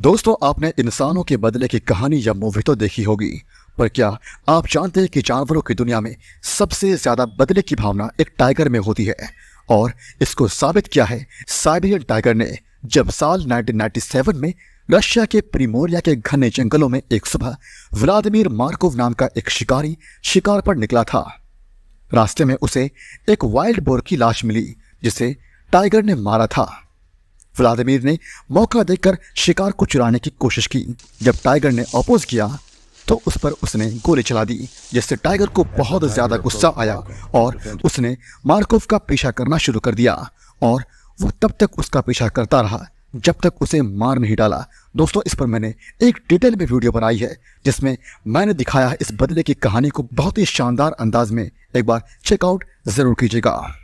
दोस्तों आपने इंसानों के बदले की कहानी या मूवी तो देखी होगी पर क्या आप जानते हैं कि जानवरों की दुनिया में सबसे ज़्यादा बदले की भावना एक टाइगर में होती है और इसको साबित किया है साइबेरियन टाइगर ने जब साल 1997 में रशिया के प्रीमोरिया के घने जंगलों में एक सुबह व्लादिमीर मार्कोव नाम का एक शिकारी शिकार पर निकला था रास्ते में उसे एक वाइल्ड बोर की लाश मिली जिसे टाइगर ने मारा था व्लादिमिर ने मौका देकर शिकार को चुराने की कोशिश की जब टाइगर ने अपोज किया तो उस पर उसने गोली चला दी जिससे टाइगर को बहुत ज़्यादा गुस्सा आया और उसने मार्कोव का पीछा करना शुरू कर दिया और वो तब तक उसका पीछा करता रहा जब तक उसे मार नहीं डाला दोस्तों इस पर मैंने एक डिटेल में वीडियो बनाई है जिसमें मैंने दिखाया है इस बदले की कहानी को बहुत ही शानदार अंदाज में एक बार चेकआउट ज़रूर कीजिएगा